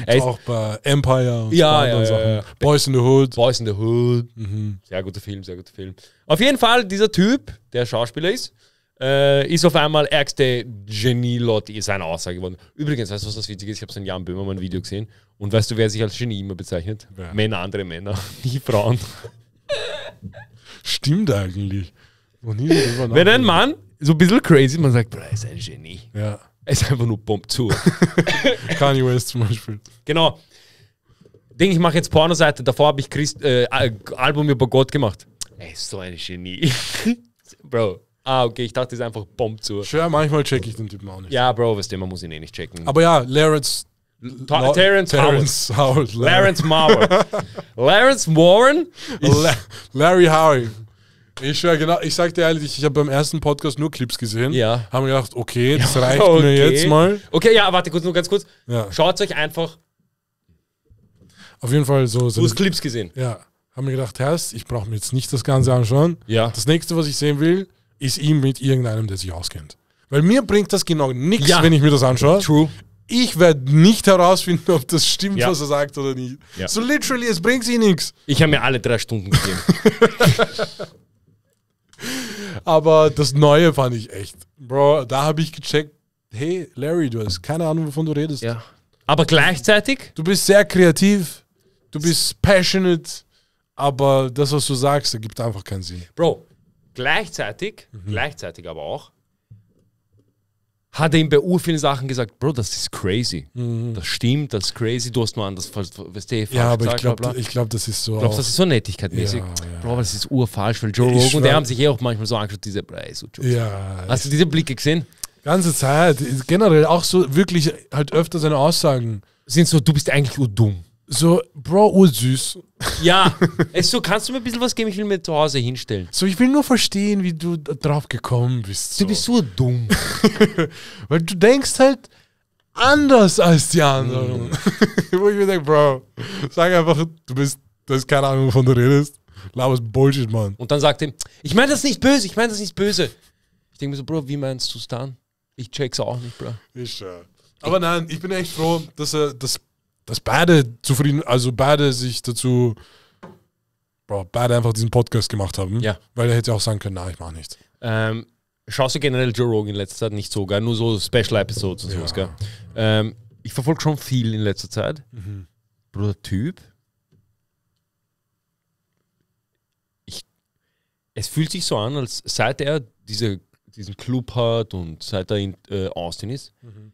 Und auch bei Empire und ja, ja, Sachen. Ja, ja. Boys in the Hood. Boys in the Hood. Mhm. Sehr guter Film, sehr guter Film. Auf jeden Fall, dieser Typ, der Schauspieler ist, äh, ist auf einmal ärgste Genie-Lot seiner Aussage geworden. Übrigens, weißt du, was das Witzige ist? Ich habe so ein Jan Böhmermann-Video gesehen und weißt du, wer sich als Genie immer bezeichnet? Ja. Männer, andere Männer, nie Frauen. Stimmt eigentlich. Wenn ein Mann so ein bisschen crazy, man sagt, er ist ein Genie. Ja. Er ist einfach nur Bomb zu. Kanye West zum Beispiel. Genau. Ding, ich mache jetzt Pornoseite. Davor habe ich Christ, äh, Album über Gott gemacht. Er ist so ein Genie. Bro. Ah, okay, ich dachte, es ist einfach Bomb zu. Schwer, manchmal checke ich den Typen auch nicht. Ja, Bro, weißt du, man muss ihn eh nicht checken. Aber ja, Larrett's Ta Terrence, Terrence Howard. Howard Larry. Lawrence Mauer. Lawrence Warren? La Larry Howie. Ich schwör, genau, ich sag dir ehrlich, ich habe beim ersten Podcast nur Clips gesehen. Ja. Haben gedacht, okay, das reicht okay. mir jetzt mal. Okay, ja, warte kurz, nur ganz kurz. Ja. Schaut euch einfach. Auf jeden Fall so. Du hast Clips gesehen. Ja. Haben mir gedacht, Herst, ich brauche mir jetzt nicht das Ganze anschauen. Ja. Das nächste, was ich sehen will, ist ihn mit irgendeinem, der sich auskennt. Weil mir bringt das genau nichts, ja. wenn ich mir das anschaue. True ich werde nicht herausfinden, ob das stimmt, ja. was er sagt oder nicht. Ja. So literally, es bringt sie nichts. Ich habe mir alle drei Stunden gegeben. Aber das Neue fand ich echt. Bro, da habe ich gecheckt, hey Larry, du hast keine Ahnung, wovon du redest. Ja. Aber gleichzeitig? Du bist sehr kreativ, du bist passionate, aber das, was du sagst, ergibt einfach keinen Sinn. Bro, gleichzeitig, mhm. gleichzeitig aber auch, hat er ihm bei ur vielen Sachen gesagt, Bro, das ist crazy. Mhm. Das stimmt, das ist crazy. Du hast nur anders, weißt du, Ja, aber gesagt, ich glaube, glaub, das ist so. Ich glaube, das ist so nettigkeitmäßig? Ja, ja. Bro, das ist urfalsch, weil Joe Rogan und der haben sich eh auch manchmal so angeschaut, diese, Bro, so Joe. Ja. Hast du diese Blicke gesehen? Ganze Zeit. Generell auch so wirklich halt öfter seine Aussagen. Sind so, du bist eigentlich dumm. So, Bro, ursüß. Ja, so kannst du mir ein bisschen was geben, ich will mir zu Hause hinstellen. So, ich will nur verstehen, wie du drauf gekommen bist. So. Du bist so dumm. Weil du denkst halt anders als die anderen. Mhm. Wo ich mir denke, Bro, sag einfach, du bist, du hast keine Ahnung, wovon du redest. Labers Bullshit, Mann. Und dann sagt er, ich meine das nicht böse, ich meine das nicht böse. Ich denke mir so, Bro, wie meinst du es dann? Ich check's auch nicht, Bro. Ich, äh, aber nein, ich bin echt froh, dass er das dass beide zufrieden, also beide sich dazu, boah, beide einfach diesen Podcast gemacht haben. Ja. Weil er hätte auch sagen können, nein, ich mache nichts. Ähm, schaust du generell Joe Rogan in letzter Zeit nicht so, gell? Nur so Special Episodes und ja. sowas, gell? Ähm, ich verfolge schon viel in letzter Zeit. Mhm. Bruder Typ. Ich, es fühlt sich so an, als seit er diese, diesen Club hat und seit er in äh, Austin ist, mhm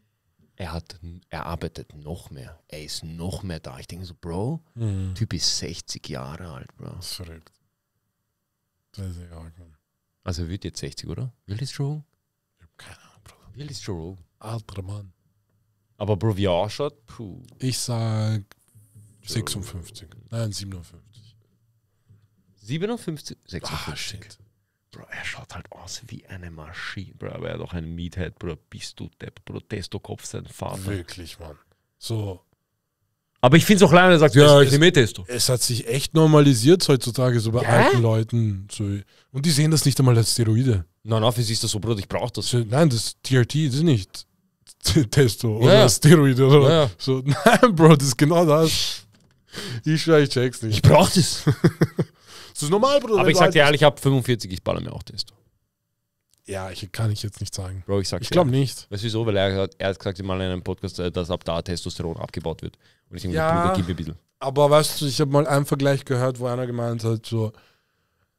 er hat, er arbeitet noch mehr. Er ist noch mehr da. Ich denke so, Bro, mhm. Typ ist 60 Jahre alt, Bro. Das ist verrückt. Das ist arg, Also er wird jetzt 60, oder? Will ist Joe Ich hab keine Ahnung, Bro. Will ist Joe Alter Mann. Aber Bro, wie er ausschaut, puh. Ich sag 56. Nein, 57. 57? 56? Ah, shit. Bro, er schaut halt aus wie eine Maschine, Bro. Aber er doch ein einen Meathead, Bro. Bist du der Protestokopf, sein Vater. Wirklich, Mann. So. Aber ich finde es auch leider, er sagt, ja, es, ich nehme Testo. Es hat sich echt normalisiert heutzutage, so bei ja? alten Leuten. So. Und die sehen das nicht einmal als Steroide. Nein, nein, für sie ist das so, Bro, ich brauche das. Nein, das TRT ist nicht Testo ja. oder Steroide oder ja. so. Nein, Bro, das ist genau das. Ich ich check's nicht. Ich brauch das. Das ist normal, Bruder. Aber ich sag dir ehrlich, ab 45, ich baller mir auch Testo. Ja, ich, kann ich jetzt nicht sagen. Bro, ich sag's Ich glaube nicht. Weißt du wieso? Weil er, hat, er hat gesagt mal in einem Podcast, äh, dass ab da Testosteron abgebaut wird. Und ich denke, ja, Bruder, gib mir ein bisschen. Aber weißt du, ich habe mal einen Vergleich gehört, wo einer gemeint hat, so,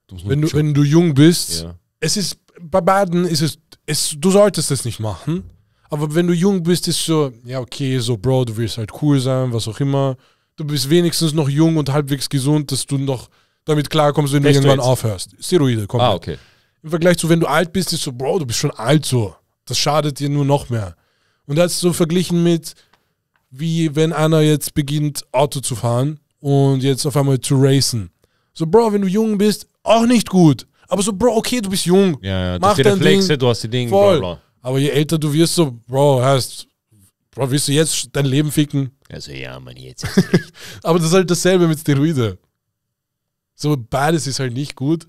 du wenn, du, wenn du jung bist, ja. es ist, bei beiden ist es, es, du solltest es nicht machen. Aber wenn du jung bist, ist so, ja, okay, so, Bro, du willst halt cool sein, was auch immer. Du bist wenigstens noch jung und halbwegs gesund, dass du noch damit klarkommst, wenn du irgendwann du aufhörst. Steroide komm. Ah, okay. Im Vergleich zu, wenn du alt bist, ist so, Bro, du bist schon alt so. Das schadet dir nur noch mehr. Und das ist so verglichen mit, wie wenn einer jetzt beginnt, Auto zu fahren und jetzt auf einmal zu racen. So, Bro, wenn du jung bist, auch nicht gut. Aber so, Bro, okay, du bist jung. Ja, ja, mach du hast die Reflexe, Ding, du hast die Dinge, voll. Bla, bla. Aber je älter du wirst, so, Bro, hast, Bro, willst du jetzt dein Leben ficken? Also ja, man, jetzt. aber das ist halt dasselbe mit Steroide. So beides ist halt nicht gut.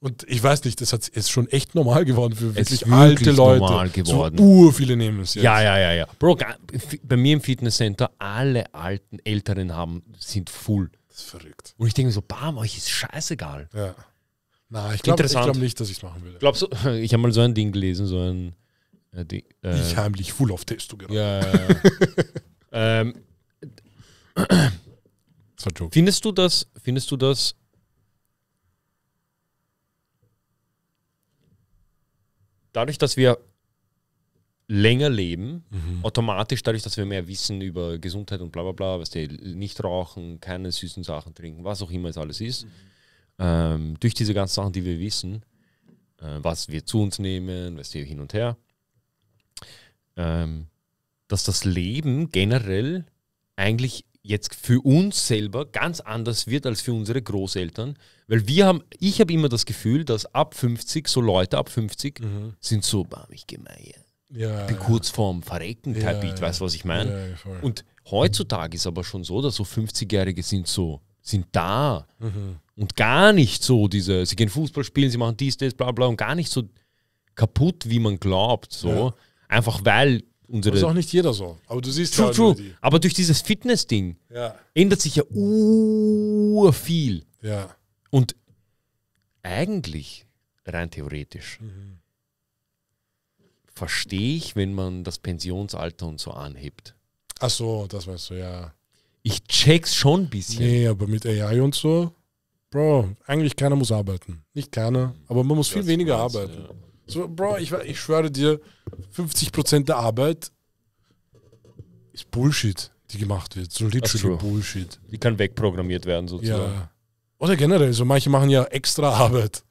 Und ich weiß nicht, das hat ist schon echt normal geworden für wirklich, wirklich alte Leute. Normal geworden. So ur viele nehmen es jetzt. Ja, ja, ja, ja. Bro, bei mir im Fitnesscenter, alle alten, älteren haben, sind full. Das ist verrückt. Und ich denke mir so, bam, euch ist scheißegal. Ja. Na, ich glaube glaub nicht, dass ich es machen würde. Glaubst du, ich habe mal so ein Ding gelesen, so ein äh, Ding, äh, Ich heimlich full auf Testo gerade. Ja, ja, ja. ähm, das war Joke. Findest du das, findest du das dadurch, dass wir länger leben, mhm. automatisch dadurch, dass wir mehr wissen über Gesundheit und bla bla bla, was die nicht rauchen, keine süßen Sachen trinken, was auch immer es alles ist, mhm. ähm, durch diese ganzen Sachen, die wir wissen, äh, was wir zu uns nehmen, was die hin und her, ähm, dass das Leben generell eigentlich jetzt für uns selber ganz anders wird als für unsere Großeltern, weil wir haben, ich habe immer das Gefühl, dass ab 50, so Leute ab 50 mhm. sind so, bah, ich gehe mal hier. Ja, ich bin ja. kurz vorm Verrecken, ja, Type, ich ja. weiß, was ich meine. und heutzutage ist aber schon so, dass so 50-Jährige sind so, sind da mhm. und gar nicht so diese, sie gehen Fußball spielen, sie machen dies, das, bla bla und gar nicht so kaputt, wie man glaubt. So. Einfach weil unsere. Das ist auch nicht jeder so. Aber du siehst true, ja true. Die. Aber durch dieses Fitness-Ding ja. ändert sich ja ur viel. Ja. Und eigentlich, rein theoretisch, mhm. verstehe ich, wenn man das Pensionsalter und so anhebt. Ach so, das weißt du, ja. Ich check's schon ein bisschen. Nee, aber mit AI und so, Bro, eigentlich keiner muss arbeiten. Nicht keiner, aber man muss viel das weniger arbeiten. Ja. So, Bro, ich, ich schwöre dir, 50 der Arbeit ist Bullshit, die gemacht wird. So literally Bullshit. Die kann wegprogrammiert werden sozusagen. Ja. Oder generell, so manche machen ja extra Arbeit.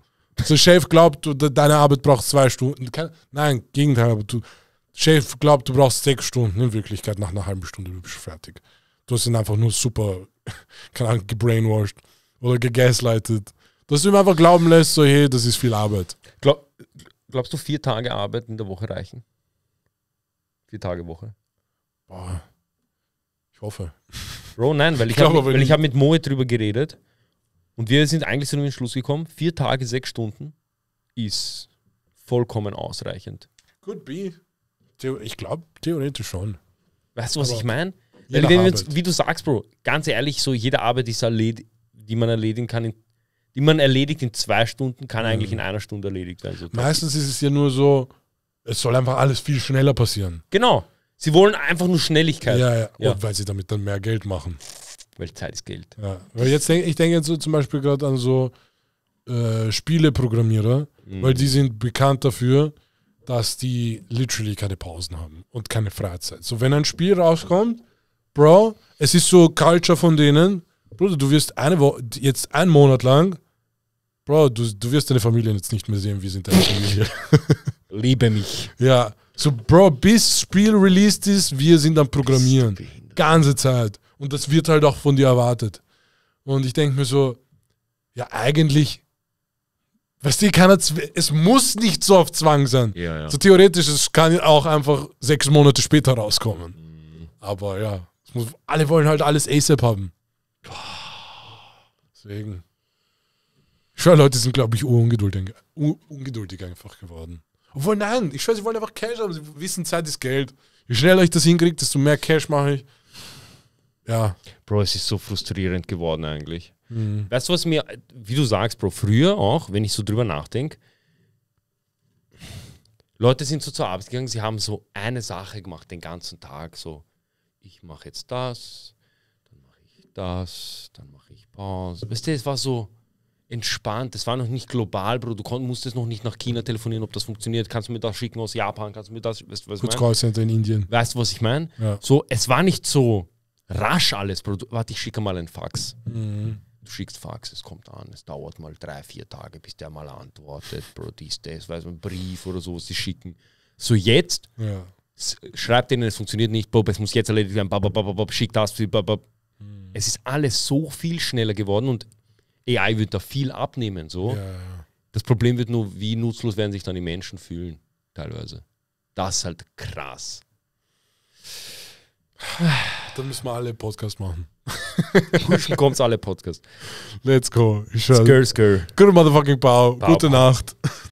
Der Chef glaubt, deine Arbeit braucht zwei Stunden. Nein, Gegenteil, aber du, Chef glaubt, du brauchst sechs Stunden. In Wirklichkeit nach einer halben Stunde du bist fertig. Du hast ihn einfach nur super, keine Ahnung, gebrainwashed oder gegaslightet. Dass du ihm einfach glauben lässt, so hey, das ist viel Arbeit. Glaub glaubst du, vier Tage Arbeit in der Woche reichen? Vier Tage Woche. Boah. Ich hoffe. Bro, nein, weil ich, ich habe hab mit Moe drüber geredet und wir sind eigentlich zu dem Schluss gekommen, vier Tage, sechs Stunden ist vollkommen ausreichend. Could be. Ich glaube, theoretisch schon. Weißt du, was Aber ich meine? Wie du sagst, Bro, ganz ehrlich, so jede Arbeit, die, erled die man erledigen kann in die man erledigt in zwei Stunden, kann eigentlich mhm. in einer Stunde erledigt werden. So Meistens ist es ja nur so, es soll einfach alles viel schneller passieren. Genau. Sie wollen einfach nur Schnelligkeit. Ja, ja. ja. Und weil sie damit dann mehr Geld machen. Weil Zeit ist Geld. Ja. Weil jetzt denk, ich denke jetzt so zum Beispiel gerade an so äh, Spieleprogrammierer, mhm. weil die sind bekannt dafür, dass die literally keine Pausen haben und keine Freizeit. So, wenn ein Spiel rauskommt, Bro, es ist so Culture von denen, Bruder, du wirst eine Woche, jetzt einen Monat lang Bro, du, du wirst deine Familie jetzt nicht mehr sehen, wir sind deine Familie. Liebe mich. Ja, so Bro, bis Spiel released ist, wir sind am Programmieren. Ganze Zeit. Und das wird halt auch von dir erwartet. Und ich denke mir so, ja, eigentlich, weißt du, kann es, es muss nicht so auf Zwang sein. Ja, ja. So theoretisch, es kann auch einfach sechs Monate später rauskommen. Mhm. Aber ja, muss, alle wollen halt alles ASAP haben. Deswegen. Schau, Leute sind, glaube ich, ungeduldig, ungeduldig einfach geworden. Obwohl, nein, ich schwöre, sie wollen einfach Cash haben. Sie wissen, Zeit ist Geld. Je schneller ich das hinkriege, desto mehr Cash mache ich. Ja. Bro, es ist so frustrierend geworden eigentlich. Mhm. Weißt du, was mir, wie du sagst, Bro, früher auch, wenn ich so drüber nachdenke, Leute sind so zur Arbeit gegangen, sie haben so eine Sache gemacht den ganzen Tag. So, ich mache jetzt das, dann mache ich das, dann mache ich Pause. Weißt du, es war so, entspannt. Das war noch nicht global, Bro. Du musstest noch nicht nach China telefonieren, ob das funktioniert. Kannst du mir das schicken aus Japan? Kannst du mir das. Weißt, was Kurz Callcenter in Indien. Weißt du, was ich meine? Ja. So, es war nicht so rasch alles, Bro. Warte, ich schicke mal einen Fax. Mhm. Du schickst Fax, es kommt an, es dauert mal drei, vier Tage, bis der mal antwortet, Bro, dies, das, weiß man, Brief oder so, was sie schicken. So jetzt, ja. schreibt denen, es funktioniert nicht, Bob, es muss jetzt erledigt werden, bab, bab, bab, schick das, bab, bab. Mhm. Es ist alles so viel schneller geworden und AI wird da viel abnehmen. So. Ja. Das Problem wird nur, wie nutzlos werden sich dann die Menschen fühlen, teilweise. Das ist halt krass. Dann müssen wir alle Podcasts machen. Pushen kommt's alle Podcasts. Let's go. Skr, skr. Good motherfucking Pow. Gute Nacht.